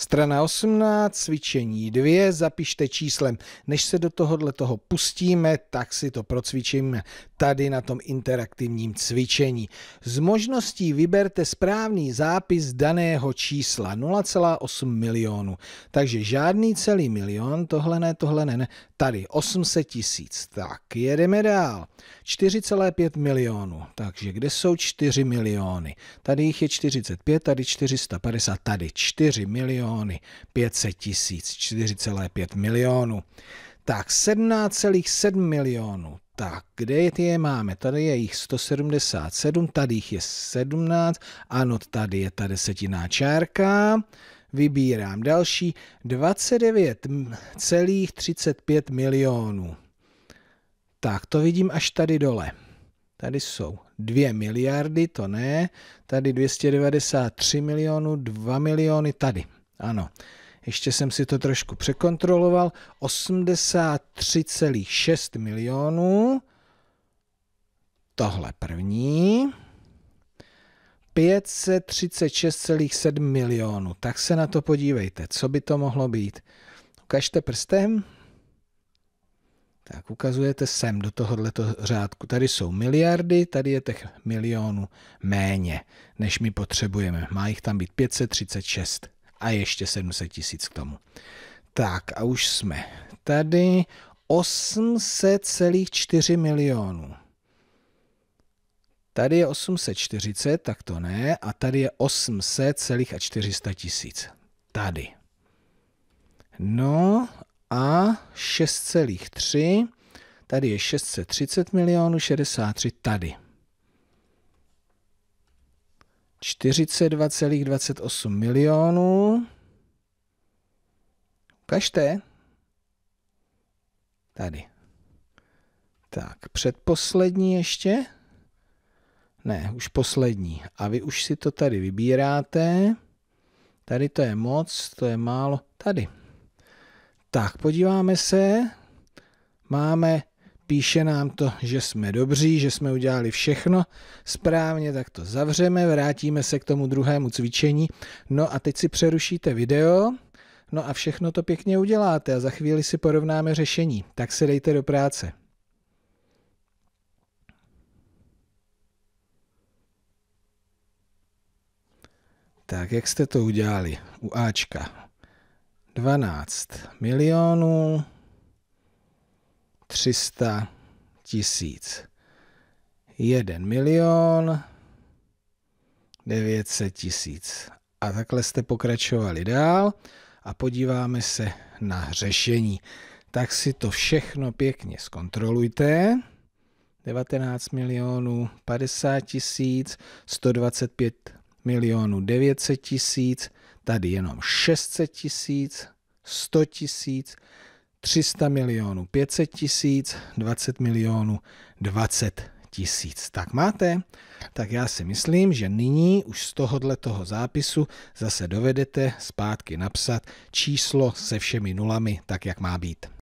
Strana 18, cvičení 2, zapište číslem. Než se do tohohle toho pustíme, tak si to procvičíme tady na tom interaktivním cvičení. Z možností vyberte správný zápis daného čísla 0,8 milionu. Takže žádný celý milion, tohle ne, tohle ne, ne. Tady 800 tisíc. Tak, jedeme dál. 4,5 milionu. Takže kde jsou 4 miliony? Tady jich je 45, tady 450, tady 4 miliony miliony 500 tisíc, 4,5 milionů. Tak 17,7 milionů. Tak, kde je ty je máme? Tady je jich 177, tady jich je 17, ano, tady je ta desetiná čárka. Vybírám další 29,35 milionů. Tak, to vidím až tady dole. Tady jsou 2 miliardy, to ne. Tady 293 milionů, 2 miliony, tady. Ano, ještě jsem si to trošku překontroloval. 83,6 milionů. Tohle první. 536,7 milionů. Tak se na to podívejte, co by to mohlo být. Ukažte prstem. Tak ukazujete sem do tohoto řádku. Tady jsou miliardy, tady je těch milionů méně, než my potřebujeme. Má jich tam být 536 a ještě 700 tisíc k tomu. Tak a už jsme. Tady 800,4 milionů. Tady je 840, tak to ne. A tady je 800,400 tisíc. Tady. No a 6,3. Tady je 630 milionů 63 tady. 42,28 milionů. Ukažte. Tady. Tak, předposlední ještě. Ne, už poslední. A vy už si to tady vybíráte. Tady to je moc, to je málo. Tady. Tak, podíváme se. Máme píše nám to, že jsme dobří, že jsme udělali všechno správně, tak to zavřeme, vrátíme se k tomu druhému cvičení. No a teď si přerušíte video, no a všechno to pěkně uděláte a za chvíli si porovnáme řešení. Tak se dejte do práce. Tak, jak jste to udělali u Ačka? 12 milionů 300 tisíc. 1 milion 900 tisíc. A takhle jste pokračovali dál a podíváme se na řešení. Tak si to všechno pěkně zkontrolujte. 19 milionů 50 tisíc, 125 milionů 900 tisíc, tady jenom 600 tisíc, 100 tisíc, 300 milionů 500 tisíc, 20 milionů 20 tisíc. Tak máte? Tak já si myslím, že nyní už z tohohle toho zápisu zase dovedete zpátky napsat číslo se všemi nulami tak, jak má být.